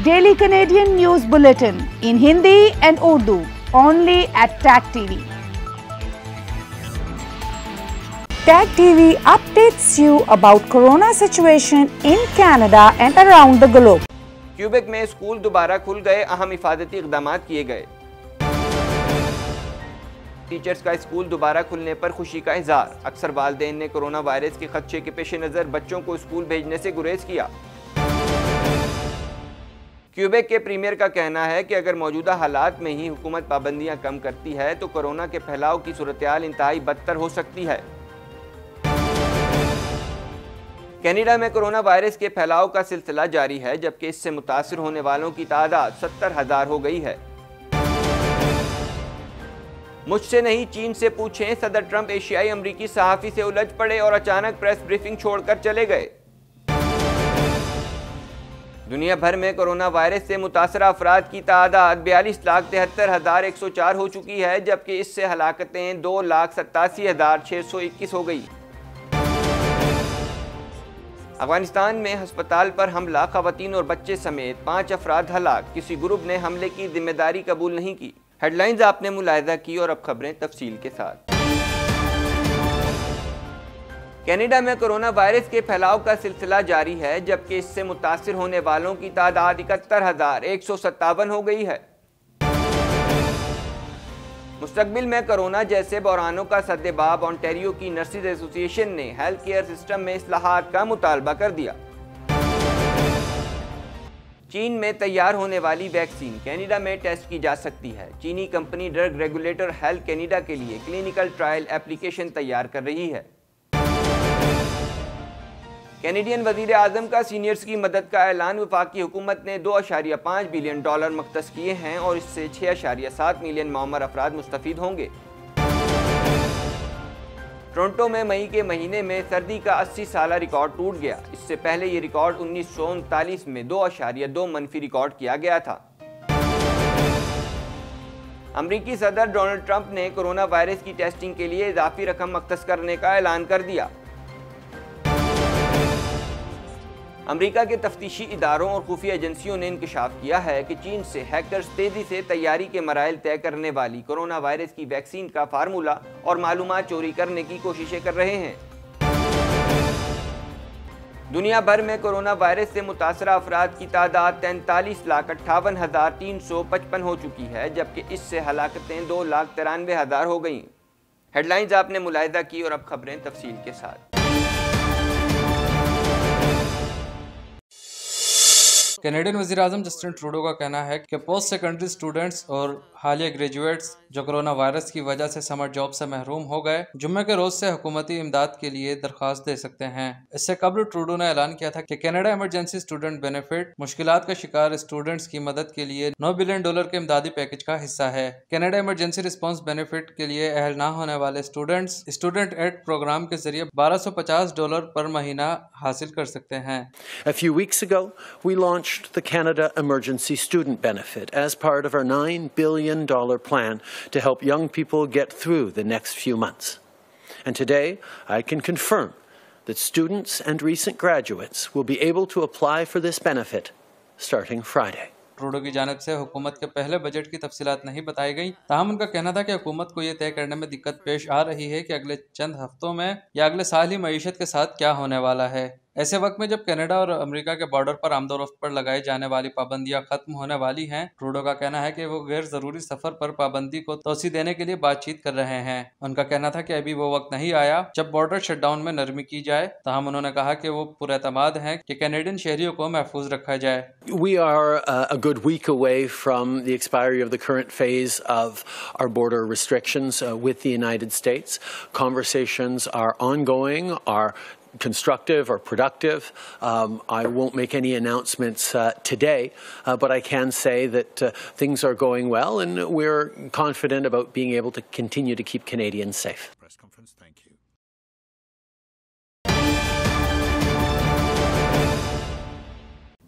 Daily Canadian news bulletin in Hindi and Urdu only at tag TV tag TV updates you about corona situation in Canada and around the globe Quebec में school दोबारा खुल गए अहम हिफाजती इकदाम किए गए teachers का स्कूल दोबारा खुलने पर खुशी का इजहार अक्सर वालदेन ने कोरोना वायरस के खदशे के पेश नज़र बच्चों को स्कूल भेजने से गुरेज किया क्यूबेक के प्रीमियर का कहना है कि अगर मौजूदा हालात में ही हुकूमत पाबंदियां कम करती है तो कोरोना के फैलाव की सूरतयाल इंतहाई बदतर हो सकती है कनाडा में कोरोना वायरस के फैलाव का सिलसिला जारी है जबकि इससे मुतासर होने वालों की तादाद सत्तर हजार हो गई है मुझसे नहीं चीन से पूछें सदर ट्रंप एशियाई अमरीकी सहाफ़ी से उलझ पड़े और अचानक प्रेस ब्रीफिंग छोड़कर चले गए दुनिया भर में कोरोना वायरस से मुतासर अफराद की तादाद बयालीस लाख तिहत्तर हज़ार एक सौ चार हो चुकी है जबकि इससे हलाकतें दो लाख सत्तासी हज़ार छः सौ इक्कीस हो गई अफगानिस्तान में हस्पताल पर हमला खवतान और बच्चे समेत पाँच अफराद हलाक किसी ग्रुप ने हमले की जिम्मेदारी कबूल नहीं की हेडलाइंस आपने मुलायदा की और अब खबरें तफसील के साथ कनाडा में कोरोना वायरस के फैलाव का सिलसिला जारी है जबकि इससे मुतासर होने वालों की तादाद इकहत्तर हज़ार एक सौ सत्तावन हो गई है मुस्तबिल में कोरोना जैसे बहरानों का सदबाब ऑन्टेरियो की नर्सिस एसोसिएशन ने हेल्थ केयर सिस्टम में असलाहत का मुतालबा कर दिया चीन में तैयार होने वाली वैक्सीन कनाडा में टेस्ट की जा सकती है चीनी company drug regulator Health Canada के लिए क्लिनिकल ट्रायल एप्लीकेशन तैयार कर रही है कैनेडियन वजीर अजम का सीनियर्स की मदद का ऐलान वफाक हुकूमत ने दो अशारिया पाँच बिलियन डॉलर मख्त किए हैं और इससे छः अशारिया सात मिलियन मामर अफराद मुस्तफ़ होंगे टोरंटो में मई के महीने में सर्दी का अस्सी साल रिकॉर्ड टूट गया इससे पहले ये रिकॉर्ड उन्नीस सौ उनतालीस में दो अशारिया दो मनफी रिकॉर्ड किया गया था अमरीकी सदर डोनाल्ड ट्रंप ने कोरोना वायरस की टेस्टिंग के लिए इजाफी रकम मख्त करने का ऐलान कर दिया अमरीका के तफ्तीशी इदारों और खुफिया एजेंसियों ने इंकशाफ किया है कि चीन से हैकर्स तेज़ी से तैयारी के मराइल तय करने वाली कोरोना वायरस की वैक्सीन का फार्मूला और मालूम चोरी करने की कोशिशें कर रहे हैं दुनिया भर में कोरोना वायरस से मुतासर अफराद की तादाद तैंतालीस लाख अट्ठावन हज़ार तीन सौ पचपन हो चुकी है जबकि इससे हलाकतें दो लाख तिरानवे हज़ार हो गई हेडलाइंस आपने मुलायदा की और अब खबरें तफसील के साथ कैनेडियन वजी अजम जस्टिन ट्रूडो का कहना है कि पोस्ट सेकेंडरी स्टूडेंट्स और हालिया ग्रेजुएट्स जो कोरोना वायरस की वजह से समर जॉब से महरूम हो गए जुम्मे के रोज से हुकूमती इमदाद के लिए दरख्वास्त दे सकते हैं इससे कबल ट्रूडो ने ऐलान किया था कि कनाडा इमरजेंसी स्टूडेंट बेनिफिट मुश्किल का शिकार स्टूडेंट्स की मदद के लिए नौ बिलियन डॉलर के इमदादी पैकेज का हिस्सा है कनाडा इमरजेंसी रिस्पॉन्स बेनिफिट के लिए अहल न होने वाले स्टूडेंट्स स्टूडेंट एड प्रोग्राम के जरिए 1250 डॉलर पर महीना हासिल कर सकते हैं A few weeks ago, we launched the Canada Emergency Student Benefit as part of our $9 billion plan to help young people get through the next few months. And today, I can confirm that students and recent graduates will be able to apply for this benefit starting Friday. Trudeau की जानब से हुकूमत के पहले budget की तफसीत नहीं बताई गई तहम उनका कहना था कि हुकूमत को यह तय करने में दिक्कत पेश आ रही है कि अगले चंद हफ्तों में या अगले साल ही मीशत के साथ क्या होने वाला है ऐसे वक्त में जब कनाडा और अमेरिका के बॉर्डर पर आमदोरफ्त पर लगाई जाने वाली पाबंदियां खत्म होने वाली हैं ट्रूडो का कहना है कि वो गैर जरूरी सफर पर पाबंदी को तोसी देने के लिए बातचीत कर रहे हैं उनका कहना था कि अभी वो वक्त नहीं आया जब बॉर्डर शटडाउन में नरमी की जाए तहम तो उन्होंने कहा कि वो पुरतमाद है कि कैनेडियन शहरियों को महफूज रखा जाए we are uh, a good week away from the expiry of the current phase of our border restrictions uh, with the United States. Conversations are ongoing. Our constructive or productive. Um, I won't make any announcements uh, today, uh, but I can say that uh, things are going well and we're confident about being able to continue to keep Canadians safe. Press conference, thank you.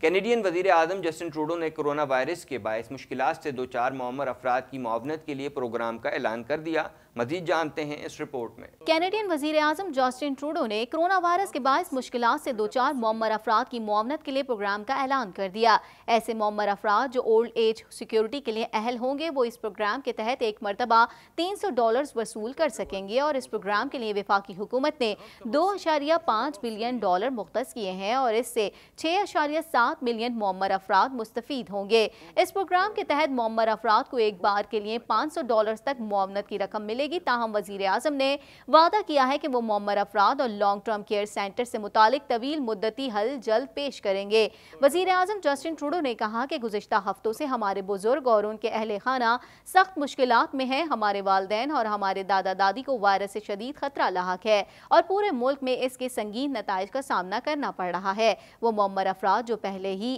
Canadian वजीर अजम Justin نے ने virus کے के مشکلات سے دو چار चार ममर अफराद की मावनत के लिए प्रोग्राम का ऐलान कर मजीद जानते हैं इस रिपोर्ट में कैनेडियन वजीर आजम जॉस्टिन ट्रूडो ने कोरोना वायरस के बायस मुश्किल से दो चार मम्मर अफराद की मामनत के लिए प्रोग्राम का ऐलान कर दिया ऐसे मम्मर अफराद जो ओल्ड एज सिक्योरिटी के लिए अहल होंगे वो इस प्रोग्राम के तहत एक मरतबा तीन सौ डॉलर वसूल कर सकेंगे और इस प्रोग्राम के लिए विफाकी हुकूमत ने दो अशारिया पाँच बिलियन डॉलर मुख्त किए हैं और इससे छः अशारिया सात मिलियन मम्मर अफराद मुस्तफ़ होंगे इस प्रोग्राम के तहत मम्मर अफराद को एक बार के लिए पाँच सौ डॉलर तक मोमनत की रकम मिले मिलेगी ताहम वजीर अजम ने वादा किया है कि वो मम्मर अफराद और लॉन्ग टर्म केयर सेंटर से मुतल तवील मुद्दती हल जल्द पेश करेंगे वजीर अजम जस्टिन ट्रूडो ने कहा कि गुजशत हफ्तों से हमारे बुजुर्ग और उनके अहल खाना सख्त मुश्किल में हैं हमारे वालदेन और हमारे दादा दादी को वायरस से शदीद खतरा लाक है और पूरे मुल्क में इसके संगीन नतज का सामना करना पड़ रहा है वो मम्मर अफराद जो पहले ही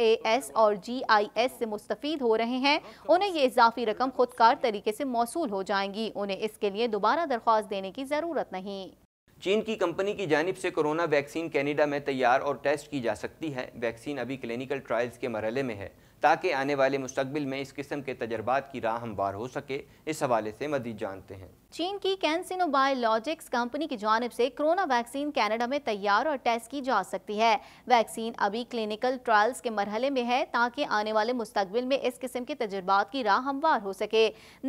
ए एस और जी आई एस से मुस्तफ़ हो रहे हैं उन्हें ये इजाफी रकम खुदकार तरीके से मौसू हो जाएंगी उन्हें इसके लिए दोबारा दरख्वास्त देने की ज़रूरत नहीं चीन की कंपनी की जानब से कोरोना वैक्सीन कैनेडा में तैयार और टेस्ट की जा सकती है वैक्सीन अभी क्लिनिकल ट्रायल्स के मरहले में है ताकि आने वाले मुस्तबिल में इस किस्म के तजर्बा की राह हमवार हो सके इस हवाले से मजीद जानते हैं चीन की कैंसिनो बायोलॉजिक्स कंपनी की जानब से कोरोना वैक्सीन कनाडा में तैयार और टेस्ट की जा सकती है वैक्सीन अभी क्लिनिकल ट्रायल्स के मरहले में है ताकि आने वाले मुस्तबिल में इस किस्म के तजुर्बा की राह हमवार हो सके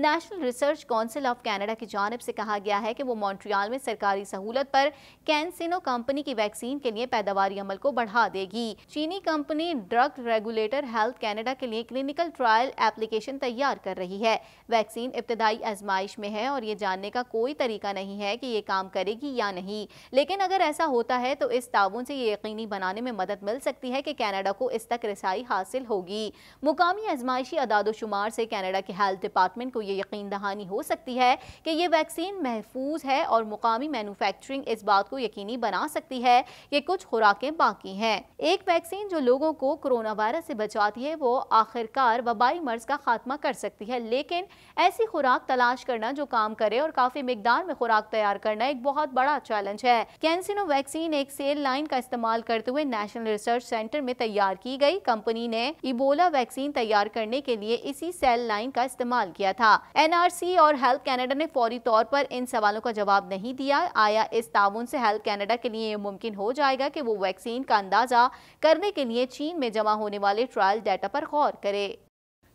National Research Council of Canada की जानब से कहा गया है कि वो मॉन्ट्रियाल में सरकारी सहूलत पर कैंसिनो कंपनी की वैक्सीन के लिए पैदावार अमल को बढ़ा देगी चीनी company drug regulator Health Canada के लिए क्लिनिकल ट्रायल एप्लीकेशन तैयार कर रही है वैक्सीन इब्तदाई आजमाइश में है और ये जानने का कोई तरीका नहीं है कि ये काम करेगी या नहीं लेकिन अगर ऐसा होता है तो इस ताउन से ये यकीनी बनाने में मदद मिल सकती है कि कैनेडा को इस तक रसाई हासिल होगी मुकामी आजमाइशी अदादोशुमार से कैनेडा के हेल्थ डिपार्टमेंट को ये यकीन दहानी हो सकती है कि ये वैक्सीन महफूज है और मुकामी मैनुफैक्चरिंग इस बात को यकीनी बना सकती है कि कुछ खुराकें बाकी हैं एक वैक्सीन जो लोगों को कोरोना वायरस से बचाती है वो हो आखिरकार वबाई मर्ज का खात्मा कर सकती है लेकिन ऐसी खुराक तलाश करना जो काम करे और काफ़ी मकदार में खुराक तैयार करना एक बहुत बड़ा चैलेंज है कैंसिनो वैक्सीन एक सेल लाइन का इस्तेमाल करते हुए नेशनल रिसर्च सेंटर में तैयार की गई कंपनी ने इबोला वैक्सीन तैयार करने के लिए इसी सेल लाइन का इस्तेमाल किया था एनआरसी और हेल्थ कैनेडा ने फौरी तौर पर इन सवालों का जवाब नहीं दिया आया इस ताउन से हेल्थ कैनेडा के लिए मुमकिन हो जाएगा कि वो वैक्सीन का अंदाजा करने के लिए चीन में जमा होने वाले ट्रायल डाटा पर गौर करे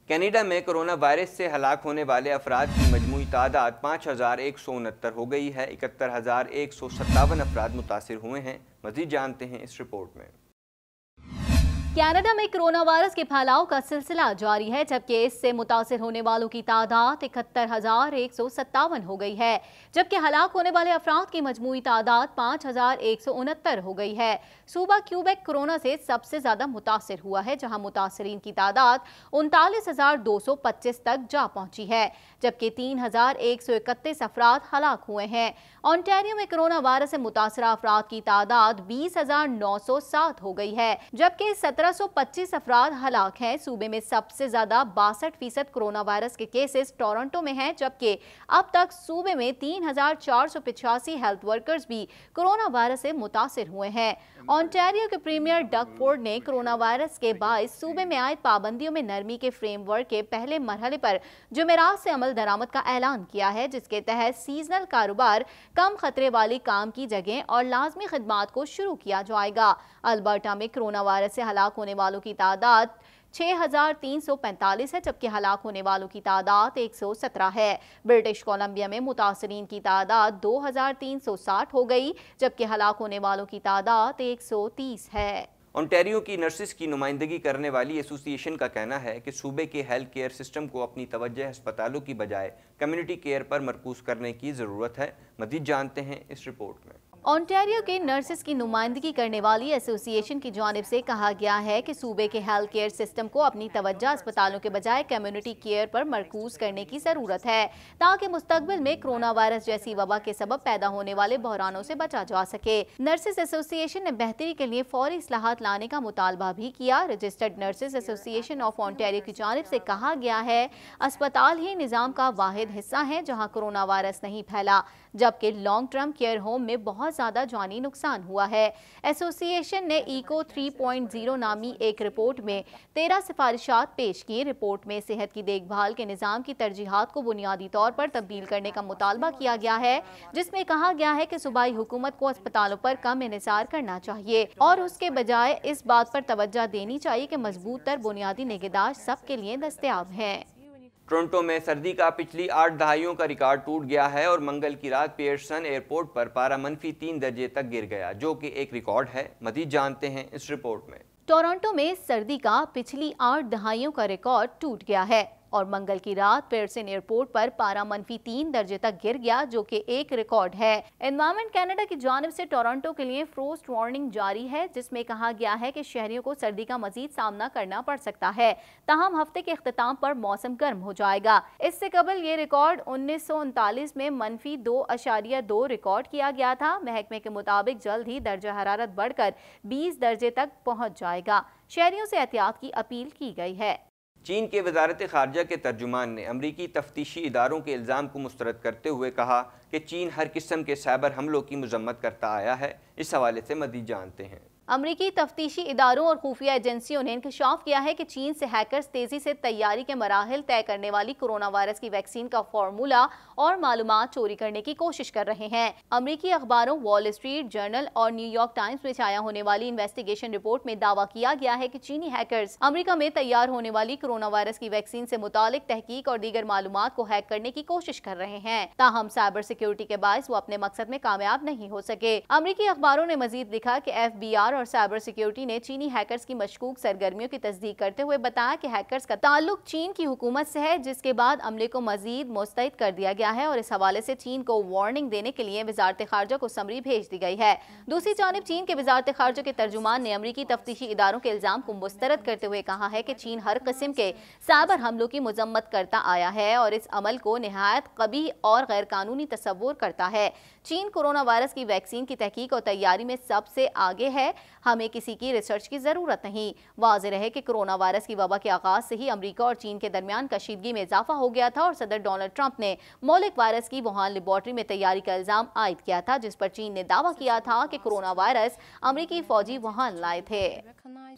कनाडा में कोरोना वायरस से हलाक होने वाले अफराद की मजमू तादाद पाँच हज़ार एक सौ उनहत्तर हो गई है इकहत्तर हज़ार एक सौ सत्तावन अफराद मुतासर हुए हैं मजीद जानते हैं इस रिपोर्ट में कनाडा में कोरोना वायरस के फैलाव का सिलसिला जारी है जबकि इससे मुतासर होने वालों की तादाद इकहत्तर हजार एक सौ सत्तावन हो गई है जबकि हलाक होने वाले अफराद की मजमू तादाद पाँच हजार एक सौ उनहत्तर हो गई है सूबा क्यूबेक कोरोना से सबसे ज़्यादा मुतासर हुआ है जहाँ मुतासरीन की तादाद उनतालीस हजार दो सौ पच्चीस तक जा पहुँची है जबकि तीन हजार एक सौ इकतीस अफराद हलाक हुए हैं ऑन्टेरियो में कोरोना वायरस से मुतासर अफराद की तादाद बीस हजार नौ सौ सात हो गई है जबकि सत्रह 1725 अफराद हलाक हैं सूबे में सबसे ज़्यादा बासठ फीसद कोरोना वायरस के केसेस टोरंटो में हैं जबकि अब तक सूबे में तीन हेल्थ वर्कर्स भी कोरोना वायरस से मुतासर हुए हैं ऑन्टेरियो के प्रीमियर डक फोर्ड ने कोरोना वायरस के बाद सूबे में आए पाबंदियों में नरमी के फ्रेमवर्क के पहले मरहले पर जुमेरात से अमल दरामद का ऐलान किया है जिसके तहत सीजनल कारोबार कम खतरे वाली काम की जगह और लाजमी खदमात को शुरू किया जाएगा अल्बर्टा में कोरोना वायरस से हलाक होने वालों की तादाद 6,345 है जबकि हलाक होने वालों की तादाद 117 है ब्रिटिश कोलंबिया में मुतासरीन की तादाद 2,360 हो गई जबकि हलाक होने वालों की तादाद 130 है ओंटेरियो की नर्सिस की नुमाइंदगी करने वाली एसोसिएशन का कहना है कि सूबे के हेल्थ केयर सिस्टम को अपनी तवज्जह अस्पतालों की बजाय कम्युनिटी केयर पर मरकूज करने की ज़रूरत है मजीद जानते हैं इस रिपोर्ट में ओंटारियो के नर्सेस की नुमाइंदगी करने वाली एसोसिएशन की जानब से कहा गया है कि सूबे के हेल्थ केयर सिस्टम को अपनी तवज्जो अस्पतालों के बजाय कम्युनिटी केयर पर मरकूज करने की ज़रूरत है ताकि मुस्तबिल में कोरोना वायरस जैसी वबा के सबब पैदा होने वाले बहरानों से बचा जा सके नर्सेज एसोसिएशन ने बेहतरी के लिए फौरी असलाहत लाने का मुतालबा भी किया registered nurses association of Ontario की जानब से कहा गया है अस्पताल ही निज़ाम का वाद हिस्सा है जहाँ कोरोना वायरस नहीं फैला जबकि लॉन्ग टर्म केयर होम में बहुत ज़्यादा जानी नुकसान हुआ है एसोसिएशन ने इको 3.0 नामी एक रिपोर्ट में तेरह सिफारिशात पेश की रिपोर्ट में सेहत की देखभाल के निज़ाम की तरजीहत को बुनियादी तौर पर तब्दील करने का मुतालबा किया गया है जिसमें कहा गया है कि सूबाई हुकूमत को अस्पतालों पर कम इसार करना चाहिए और उसके बजाय इस बात पर तवज्जा देनी चाहिए कि मजबूत तर बुनियादी निगेदाश सबके लिए दस्तियाब है टोरंटो में सर्दी का पिछली आठ दहाइयों का रिकॉर्ड टूट गया है और मंगल की रात पियर्सन एयरपोर्ट पर पारा मनफी तीन दर्जे तक गिर गया जो कि एक रिकॉर्ड है मजीद जानते हैं इस रिपोर्ट में टोरंटो में सर्दी का पिछली आठ दहाइयों का रिकॉर्ड टूट गया है और मंगल की रात पेरसिन एयरपोर्ट पर पारा मनफी तीन दर्जे तक गिर गया जो कि एक रिकॉर्ड है एनवायरमेंट कनाडा की जानब से टोरंटो के लिए फ्रोस्ट वार्निंग जारी है जिसमें कहा गया है कि शहरियों को सर्दी का मजीद सामना करना पड़ सकता है तहम हफ्ते के अख्ताम पर मौसम गर्म हो जाएगा इससे कबल ये रिकॉर्ड उन्नीस में मनफी दो अशारिया दो रिकॉर्ड किया गया था महकमे के मुताबिक जल्द ही दर्जा हरारत बढ़कर बीस दर्जे तक पहुँच जाएगा शहरियों से एहतियात की अपील की गई है चीन के वजारत खारजा के तर्जुमान ने अमरीकी तफ्तीशी इदारों के इल्ज़ाम को मुस्रद करते हुए कहा कि चीन हर किस्म के साइबर हमलों की मजम्मत करता आया है इस हवाले से मजीद जानते हैं अमरीकी तफ्तीशी इदारों और खुफिया एजेंसियों ने इंकशाफ किया है कि चीन से हैकर्स तेजी से तैयारी के मराहल तय करने वाली कोरोना वायरस की वैक्सीन का फार्मूला और मालूम चोरी करने की कोशिश कर रहे हैं अमरीकी अखबारों वॉल स्ट्रीट जर्नल और न्यूयॉर्क टाइम्स में छाया होने वाली इन्वेस्टिगेशन रिपोर्ट में दावा किया गया है की चीनी हैकर्स अमरीका में तैयार होने वाली कोरोना वायरस की वैक्सीन ऐसी मुतालिक तहकीक और दीगर मालूम को हैक करने की कोशिश कर रहे हैं ताहम साइबर सिक्योरिटी के बायस वो अपने मकसद में कामयाब नहीं हो सके अमरीकी अखबारों ने मजीद लिखा की एफ बी आर और और साइबर सिक्योरिटी ने चीनी हैकर्स की मशकूक सरगर्मियों की तस्दीक करते हुए बताया कि हैकर्स का ताल्लुक चीन की हुकूमत से है जिसके बाद अमले को मजीद मुस्तैद कर दिया गया है और इस हवाले से चीन को वार्निंग देने के लिए वजारत खारजा को समरी भेज दी गई है दूसरी जानब चीन के वजारत खारजा के तर्जुमान ने अमरीकी तफ्तीशी इदारों के इल्ज़ाम को मुस्तरद करते हुए कहा है कि चीन हर कस्म के साइबर हमलों की मजम्मत करता आया है और इस अमल को नहायत कभी और गैर कानूनी तस्वूर करता है चीन कोरोना वायरस की वैक्सीन की तहकीक और तैयारी में सबसे आगे है हमें किसी की रिसर्च की ज़रूरत नहीं वाज रहे कि कोरोना वायरस की वबा के आगाज से ही अमरीका और चीन के दरमियान कशीदगी में इजाफा हो गया था और सदर डोनाल्ड ट्रंप ने मौलिक वायरस की वुहान लेबॉर्ट्री में तैयारी का इल्ज़ाम आयद किया था जिस पर चीन ने दावा किया था कि कोरोना वायरस अमरीकी फौजी वुहान लाए थे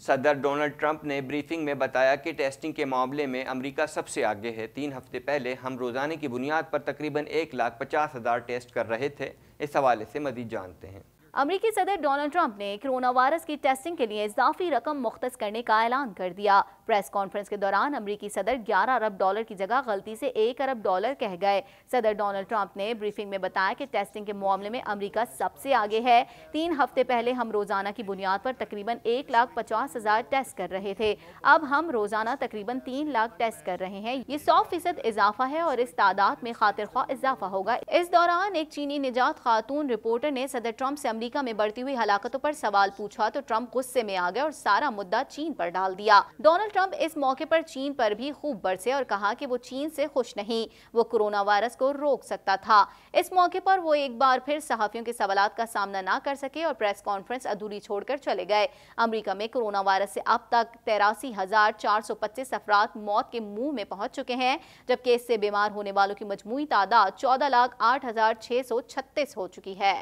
सदर डोनाल्ड ट्रंप ने ब्रीफिंग में बताया कि टेस्टिंग के मामले में अमरीका सबसे आगे है तीन हफ्ते पहले हम रोजाना की बुनियाद पर तकरीबन एक लाख पचास हज़ार टेस्ट कर रहे थे इस हवाले से मजीद जानते हैं अमरीकी सदर डोनाल्ड ट्रंप ने कोरोना वायरस की टेस्टिंग के लिए इजाफी रकम मुख्त करने का ऐलान कर दिया प्रेस कॉन्फ्रेंस के दौरान अमरीकी सदर ग्यारह अरब डॉलर की जगह गलती से एक अरब डॉलर कह गए सदर डोनाल्ड ट्रंप ने ब्रीफिंग में बताया कि टेस्टिंग के मामले में अमरीका सबसे आगे है तीन हफ्ते पहले हम रोजाना की बुनियाद पर तकरीबन एक लाख पचास हजार टेस्ट कर रहे थे अब हम रोजाना तकरीबन तीन लाख टेस्ट कर रहे हैं ये सौ फीसद इजाफा है और इस तादाद में खातिर खा इजाफा होगा इस दौरान एक चीनी निजात खातून रिपोर्टर ने सदर ट्रंप से अमरीका में बढ़ती हुई हलाकतों पर सवाल पूछा तो ट्रंप गुस्से में आ गए और सारा मुद्दा चीन पर डाल दिया डोनाल्ड ट्रंप इस मौके पर चीन पर भी खूब बरसे और कहा कि वो चीन से खुश नहीं वो कोरोना वायरस को रोक सकता था इस मौके पर वो एक बार फिर सहाफियों के सवाल का सामना ना कर सके और प्रेस कॉन्फ्रेंस अधूरी छोड़कर चले गए अमरीका में कोरोना वायरस से अब तक तेरासी हजार चार सौ पच्चीस अफराद मौत के मुंह में पहुंच चुके हैं जबकि इससे बीमार होने वालों की मजमू तादाद चौदह लाख आठ हजार छह सौ छत्तीस हो चुकी है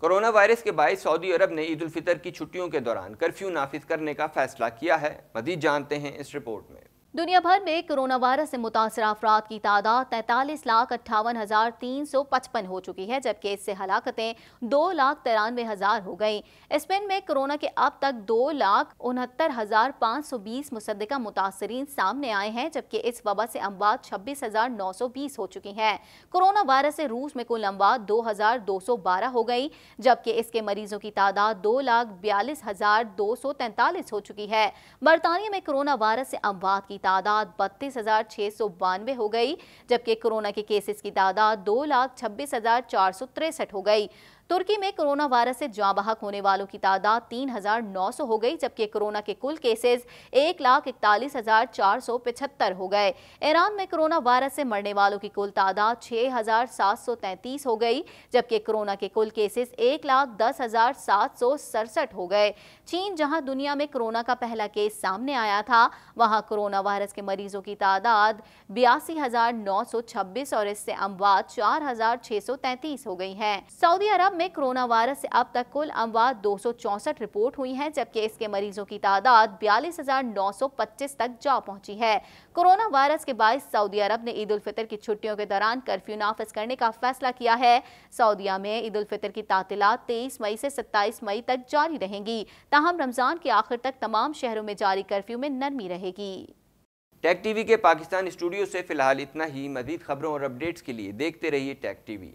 कोरोना वायरस के बायस सऊदी अरब ने ईद उल फितर की छुट्टियों के दौरान कर्फ्यू नाफिज करने का फैसला किया है मजीद जानते हैं इस रिपोर्ट में दुनिया भर में कोरोना वायरस से मुतासर अफराद की तादाद तैंतालीस लाख अट्ठावन हज़ार तीन सौ पचपन हो चुकी है जबकि इससे हलाकतें दो लाख तिरानवे हज़ार हो गई स्पेन में कोरोना के अब तक दो लाख उनहत्तर हज़ार पाँच सौ बीस मुसदा मुतासरी सामने आए हैं जबकि इस वबा से अमवात छब्बीस हज़ार नौ सौ बीस हो चुकी हैं कोरोना वायरस से रूस में कुल अमवात दो हज़ार दो सौ बारह हो गई जबकि इसके मरीजों की तादाद दो लाख बयालीस हज़ार दो सौ तैंतालीस हो चुकी है बरतानिया में कोरोना वायरस से अमवात की तादाद बत्तीस हज़ार छह सौ बानवे हो गई जबकि कोरोना के केसेस की तादाद दो लाख छब्बीस हज़ार चार सौ तिरसठ हो गई तुर्की में कोरोना वायरस से जाँ बहक होने वालों की तादाद 3,900 हो गई जबकि कोरोना के कुल केसेस एक लाख इकतालीस हजार चार सौ पिछहत्तर हो गए ईरान में कोरोना वायरस से मरने वालों की कुल तादाद 6,733 हो गई जबकि कोरोना के कुल केसेस एक लाख दस हजार सात सौ सड़सठ हो गए चीन जहां दुनिया में कोरोना का पहला केस सामने आया था वहां कोरोना वायरस के मरीजों की तादाद बयासी हजार नौ सौ छब्बीस और इससे अमवात चार हजार छह सौ तैंतीस हो गई है सऊदी अरब में कोरोना वायरस से अब तक कुल अमवात दो रिपोर्ट हुई हैं जबकि इसके मरीजों की तादाद बयालीस तक जा पहुंची है कोरोना वायरस के बाद सऊदी अरब ने ईद उल फितर की छुट्टियों के दौरान कर्फ्यू नाफज करने का फैसला किया है सऊदीया में ईद उल फितर की तातीलत तेईस मई से सत्ताईस मई तक जारी रहेंगी ताहम रमजान के आखिर तक तमाम शहरों में जारी कर्फ्यू में नरमी रहेगी टेक टीवी के पाकिस्तान स्टूडियो से फिलहाल इतना ही मजीद खबरों और अपडेट्स के लिए देखते रहिए टैक टीवी